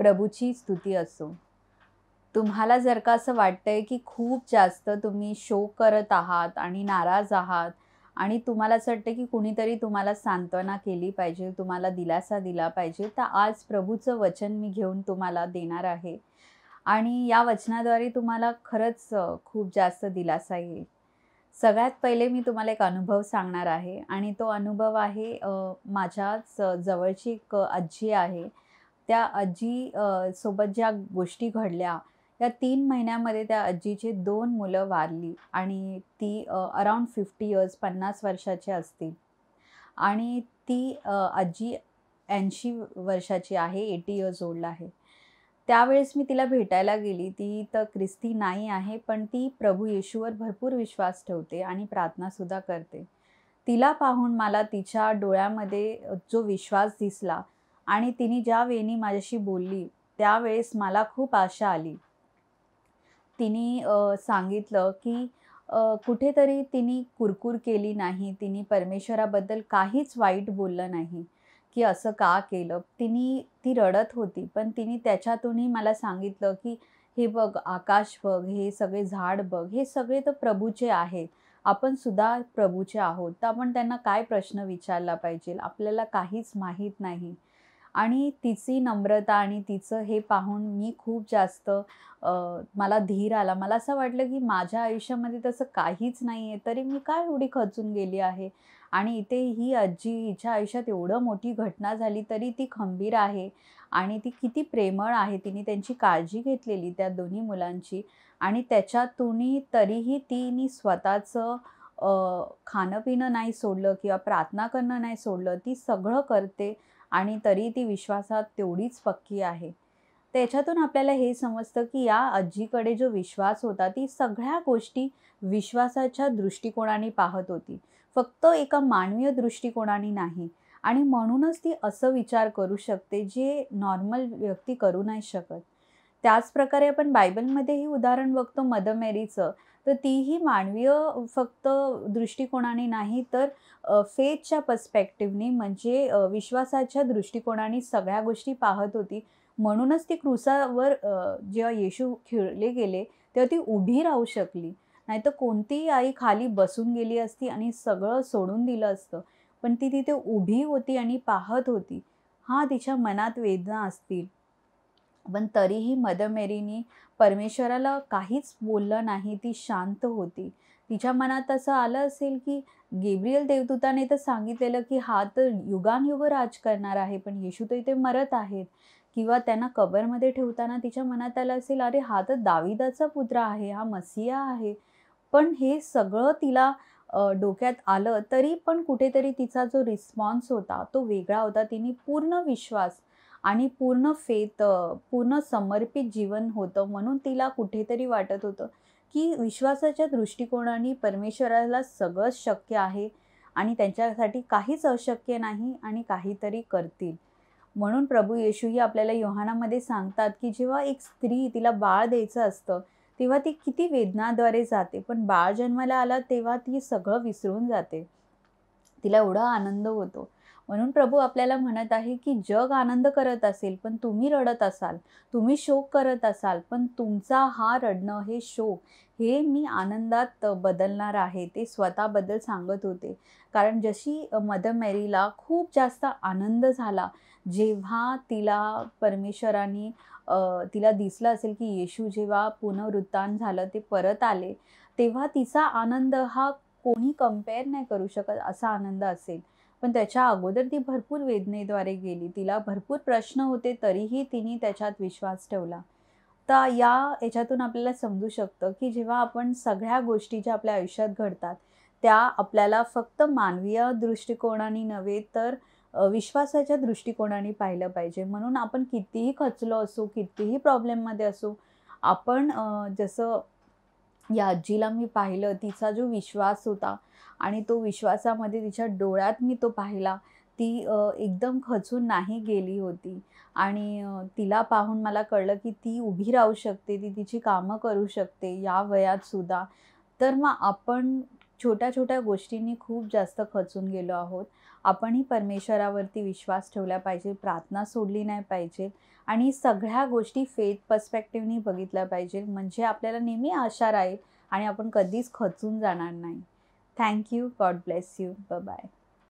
प्रभूची स्तुती असो तुम्हाला जर का असं वाटतंय की खूप जास्त तुम्ही शो करत आहात आणि नाराज आहात आणि तुम्हाला असं वाटतं की कुणीतरी तुम्हाला सांत्वना केली पाहिजे तुम्हाला दिलासा दिला पाहिजे तर आज प्रभूचं वचन मी घेऊन तुम्हाला देणार आहे आणि या वचनाद्वारे तुम्हाला खरंच खूप जास्त दिलासा येईल सगळ्यात पहिले मी तुम्हाला एक अनुभव सांगणार आहे आणि तो अनुभव आहे माझ्याच जवळची एक आजी आहे त्या आजी सोबत ज्या गोष्टी घडल्या या तीन महिन्यामध्ये त्या आजीचे दोन मुलं वारली आणि ती अराऊंड फिफ्टी इयर्स पन्नास वर्षाची असतील आणि ती आजी ऐंशी वर्षाची आहे एटी इयर्स ओल्ड आहे त्यावेळेस मी तिला भेटायला गेली ती तर ख्रिस्ती नाही आहे पण ती प्रभू येशूवर भरपूर विश्वास ठेवते आणि प्रार्थनासुद्धा करते तिला पाहून मला तिच्या डोळ्यामध्ये जो विश्वास दिसला आणि तिने ज्या वेळी माझ्याशी बोलली त्यावेळेस मला खूप आशा आली तिने सांगितलं की कुठेतरी तिने कुरकुर केली नाही तिने परमेश्वराबद्दल काहीच वाईट बोललं नाही की असं का केलं तिने ती रडत होती पण तिने त्याच्यातूनही मला सांगितलं की हे बघ आकाश बघ हे सगळे झाड बघ हे सगळे तर प्रभूचे आहेत आपण सुद्धा प्रभूचे आहोत तर आपण त्यांना काय प्रश्न विचारला पाहिजे आपल्याला काहीच माहीत नाही आणि तिची नम्रता आणि तिचं हे पाहून मी खूप जास्त मला धीर आला मला असं वाटलं की माझ्या आयुष्यामध्ये तसं काहीच नाही आहे तरी मी काय एवढी खचून गेली आहे आणि इथे ही आजी हिच्या आयुष्यात एवढं मोठी घटना झाली तरी ती खंबीर आहे आणि ती किती प्रेमळ आहे तिने त्यांची काळजी घेतलेली त्या दोन्ही मुलांची आणि त्याच्यातूनही तरीही तिने स्वतःचं खाणं पिणं नाही सोडलं किंवा प्रार्थना करणं नाही सोडलं ती सगळं करते आणि तरी ती विश्वासात तेवढीच पक्की आहे त्याच्यातून आपल्याला हे समजतं की या आजीकडे जो विश्वास होता ती सगळ्या गोष्टी विश्वासाच्या दृष्टिकोनाने पाहत होती फक्त एका मानवीय दृष्टिकोनाने नाही आणि म्हणूनच ती असं विचार करू शकते जे नॉर्मल व्यक्ती करू नाही शकत त्याचप्रकारे आपण बायबलमध्येही उदाहरण बघतो मदर मेरीचं तर तीही मानवीय फक्त दृष्टिकोनाने नाही तर फेथच्या पर्स्पेक्टिव्हने म्हणजे विश्वासाच्या दृष्टिकोनाने सगळ्या गोष्टी पाहत होती म्हणूनच ती क्रुसावर जेव्हा येशू खिळले गेले तेव्हा ती उभी राहू शकली नाही तर कोणतीही आई खाली बसून गेली असती आणि सगळं सोडून दिलं असतं पण ती तिथे उभी होती आणि पाहत होती हा तिच्या मनात वेदना असतील पण तरीही मदर मेरीनी परमेश्वराला काहीच बोललं नाही ती शांत होती तिच्या मनात असं आलं असेल की गेब्रियल देवदूताने तर सांगितलेलं की हा तर युगानयुग राज करणार आहे पण येशू तर इथे मरत आहेत किंवा त्यांना कबरमध्ये ठेवताना तिच्या मनात आलं असेल अरे हा तर दाविदाचा पुत्र आहे हा मसिया आहे पण हे सगळं तिला डोक्यात आलं तरी पण कुठेतरी तिचा जो रिस्पॉन्स होता तो वेगळा होता तिने पूर्ण विश्वास आणि पूर्ण फेत पूर्ण समर्पित जीवन होतं म्हणून तिला कुठेतरी वाटत होतं की विश्वासाच्या दृष्टिकोनाने परमेश्वराला सगळंच शक्य आहे आणि त्यांच्यासाठी काहीच अशक्य नाही आणि काहीतरी करतील म्हणून प्रभू येशूही आपल्याला योहानामध्ये सांगतात की जेव्हा एक स्त्री तिला बाळ द्यायचं असतं तेव्हा ती किती वेदनाद्वारे जाते पण बाळ जन्माला आला तेव्हा ती सगळं विसरून जाते तिला एवढा आनंद होतो म्हणून प्रभू आपल्याला म्हणत आहे की जग आनंद करत असेल पण तुम्ही रडत असाल तुम्ही शोक करत असाल पण तुमचा हा रडणं हे शोक हे मी आनंदात बदलणार आहे ते स्वतःबद्दल सांगत होते कारण जशी मदर मेरीला खूप जास्त आनंद झाला जेव्हा तिला परमेश्वराने तिला दिसलं असेल की येशू जेव्हा पुनरुत्थान झालं ते परत आले तेव्हा तिचा आनंद हा कोणी कम्पेअर नाही करू शकत असा आनंद असेल पण त्याच्या अगोदर ती भरपूर वेदनेद्वारे गेली तिला भरपूर प्रश्न होते तरीही तिने त्याच्यात विश्वास ठेवला तर या याच्यातून आपल्याला समजू शकतं की जेव्हा आपण सगळ्या गोष्टी ज्या आपल्या आयुष्यात घडतात त्या आपल्याला फक्त मानवीय दृष्टिकोनाने नव्हे तर विश्वासाच्या दृष्टिकोनाने पाहिलं पाहिजे म्हणून आपण कितीही खचलो असू कितीही प्रॉब्लेममध्ये असू आपण जसं या आजीला मी पाहिलं तिचा जो विश्वास होता आणि तो विश्वासामध्ये तिच्या डोळ्यात मी तो पाहिला ती एकदम खचून नाही गेली होती आणि तिला पाहून मला कळलं की ती उभी राहू शकते ती तिची कामं करू शकते या वयातसुद्धा तर मग आपण छोट्या छोट्या गोष्टींनी खूप जास्त खचून गेलो आहोत आपणही परमेश्वरावरती विश्वास ठेवला पाहिजे प्रार्थना सोडली नाही पाहिजे आणि सगळ्या गोष्टी फेथ पर्स्पेक्टिव्हनी बघितल्या पाहिजे म्हणजे आपल्याला नेहमी आशा राहील आणि आपण कधीच खचून जाणार नाही थँक्यू गॉड ब्लेस यू ब बाय